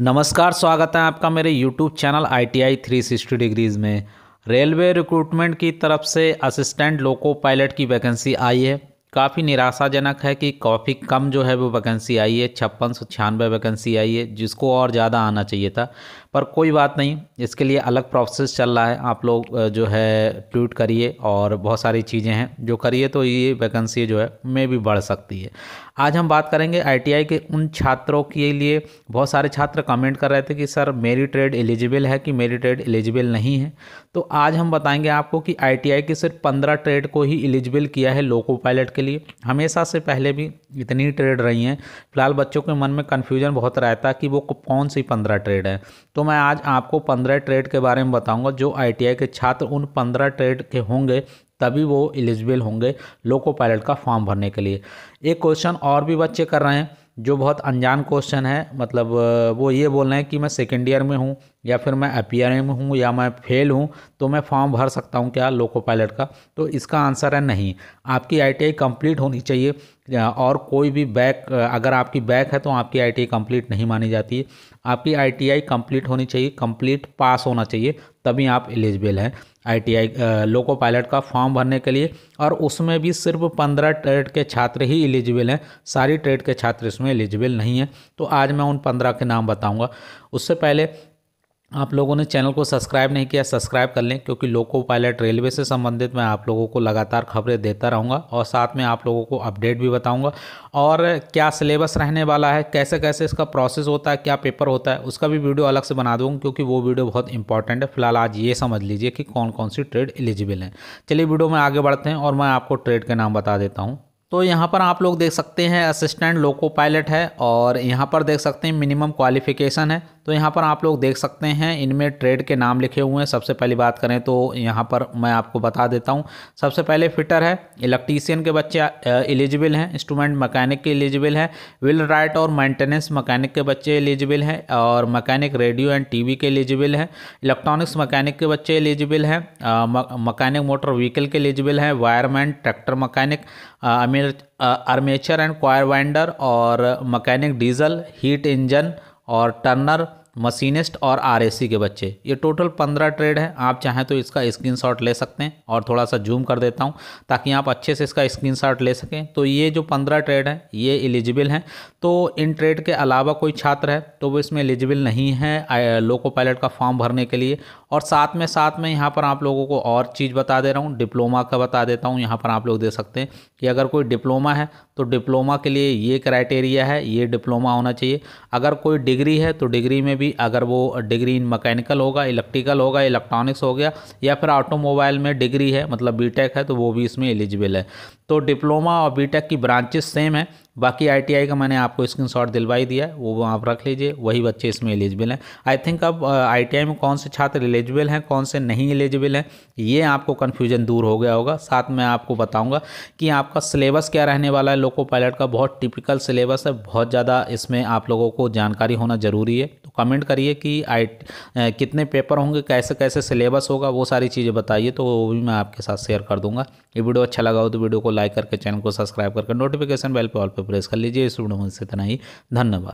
नमस्कार स्वागत है आपका मेरे यूट्यूब चैनल थ्री 360 डिग्रीज़ में रेलवे रिक्रूटमेंट की तरफ से असिस्टेंट लोको पायलट की वैकेंसी आई है काफ़ी निराशाजनक है कि काफ़ी कम जो है वो वैकेंसी आई है छप्पन सौ छियानवे वैकेंसी आई है जिसको और ज़्यादा आना चाहिए था पर कोई बात नहीं इसके लिए अलग प्रोसेस चल रहा है आप लोग जो है ट्वीट करिए और बहुत सारी चीज़ें हैं जो करिए तो ये वैकेंसी जो है में भी बढ़ सकती है आज हम बात करेंगे आईटीआई के उन छात्रों के लिए बहुत सारे छात्र कमेंट कर रहे थे कि सर मेरी ट्रेड एलिजिबल है कि मेरी ट्रेड एलिजिबल नहीं है तो आज हम बताएंगे आपको कि आईटीआई के सिर्फ पंद्रह ट्रेड को ही एलिजिबल किया है लोको पायलट के लिए हमेशा से पहले भी इतनी ट्रेड रही हैं फिलहाल बच्चों के मन में कन्फ्यूजन बहुत रहता है कि वो कौन सी पंद्रह ट्रेड है तो मैं आज आपको पंद्रह ट्रेड के बारे में बताऊँगा जो आई के छात्र उन पंद्रह ट्रेड के होंगे तभी वो एलिजिबल होंगे लोको पायलट का फॉर्म भरने के लिए एक क्वेश्चन और भी बच्चे कर रहे हैं जो बहुत अनजान क्वेश्चन है मतलब वो ये बोल रहे हैं कि मैं सेकेंड ईयर में हूँ या फिर मैं अपियर एम हूँ या मैं फेल हूँ तो मैं फॉर्म भर सकता हूँ क्या लोको पायलट का तो इसका आंसर है नहीं आपकी आईटीआई कंप्लीट होनी चाहिए और कोई भी बैक अगर आपकी बैक है तो आपकी आईटीआई कंप्लीट नहीं मानी जाती है आपकी आईटीआई कंप्लीट होनी चाहिए कंप्लीट पास होना चाहिए तभी आप एलिजिबल हैं आई लोको पायलट का फॉर्म भरने के लिए और उसमें भी सिर्फ पंद्रह ट्रेड के छात्र ही एलिजिबल हैं सारी ट्रेड के छात्र इसमें एलिजिबल नहीं हैं तो आज मैं उन पंद्रह के नाम बताऊंगा उससे पहले आप लोगों ने चैनल को सब्सक्राइब नहीं किया सब्सक्राइब कर लें क्योंकि लोको पायलट रेलवे से संबंधित मैं आप लोगों को लगातार खबरें देता रहूँगा और साथ में आप लोगों को अपडेट भी बताऊँगा और क्या सिलेबस रहने वाला है कैसे कैसे इसका प्रोसेस होता है क्या पेपर होता है उसका भी वीडियो अलग से बना दूँगा क्योंकि वो वीडियो बहुत इंपॉर्टेंट है फिलहाल आज ये समझ लीजिए कि कौन कौन सी ट्रेड एलिजिबल हैं चलिए वीडियो में आगे बढ़ते हैं और मैं आपको ट्रेड के नाम बता देता हूँ तो यहाँ पर आप लोग देख सकते हैं असिस्टेंट लोको पायलट है और यहाँ पर देख सकते हैं मिनिमम क्वालिफिकेशन है तो यहाँ पर आप लोग देख सकते हैं इनमें ट्रेड के नाम लिखे हुए हैं सबसे पहली बात करें तो यहाँ पर मैं आपको बता देता हूँ सबसे पहले फिटर है इलेक्ट्रीसियन के बच्चे एलिजिबल हैं इंस्ट्रूमेंट मकैनिक के एलिजिबल हैं विल राइट और मेंटेनेंस मकैनिक के बच्चे एलिजिबल हैं और मकैनिक रेडियो एंड टी के एलिजिबल हैं इलेक्ट्रॉनिक्स मकैनिक के बच्चे एलिजिबल हैं मकैनिक मोटर व्हीकल के एलिजिबल हैं वायरमैन ट्रैक्टर मकैनिक अमीर अर्मेचर एंड क्वायर वाइंडर और मकैनिक डीजल हीट इंजन और टर्नर मशीनिस्ट और आर के बच्चे ये टोटल पंद्रह ट्रेड है आप चाहें तो इसका स्क्रीनशॉट ले सकते हैं और थोड़ा सा जूम कर देता हूँ ताकि आप अच्छे से इसका स्क्रीनशॉट ले सकें तो ये जो पंद्रह ट्रेड है ये एलिजिबल हैं तो इन ट्रेड के अलावा कोई छात्र है तो वो इसमें एलिजिबल नहीं है लोको पायलट का फॉर्म भरने के लिए और साथ में साथ में यहाँ पर आप लोगों को और चीज़ बता दे रहा हूँ डिप्लोमा का बता देता हूँ यहाँ पर आप लोग दे सकते हैं कि अगर कोई डिप्लोमा है तो डिप्लोमा के लिए ये क्राइटेरिया है ये डिप्लोमा होना चाहिए अगर कोई डिग्री है तो डिग्री में भी भी अगर वो डिग्री इन मैकेनिकल होगा इलेक्ट्रिकल होगा इलेक्ट्रॉनिक्स हो गया या फिर ऑटोमोबाइल में डिग्री है मतलब बीटेक है तो वो भी इसमें एलिजिबल है तो डिप्लोमा और बीटेक की ब्रांचेस सेम है बाकी आईटीआई का मैंने आपको स्क्रीनशॉट दिलवाई दिया है वो आप रख लीजिए वही बच्चे इसमें एलिजिबल हैं आई थिंक अब आईटीआई में कौन से छात्र एलिजिबल हैं कौन से नहीं एलिजिबल हैं ये आपको कन्फ्यूजन दूर हो गया होगा साथ में आपको बताऊँगा कि आपका सिलेबस क्या रहने वाला है लोको पायलट का बहुत टिपिकल सिलेबस है बहुत ज़्यादा इसमें आप लोगों को जानकारी होना ज़रूरी है तो कमेंट करिए कि आई कितने पेपर होंगे कैसे कैसे सिलेबस होगा वो सारी चीज़ें बताइए तो वो भी मैं आपके साथ शेयर कर दूंगा ये वीडियो अच्छा लगा हो तो वीडियो को लाइक करके चैनल को सब्सक्राइब करके नोटिफिकेशन बेल पर ऑल पर प्रेस कर लीजिए इस वीडियो में से इतना ही धन्यवाद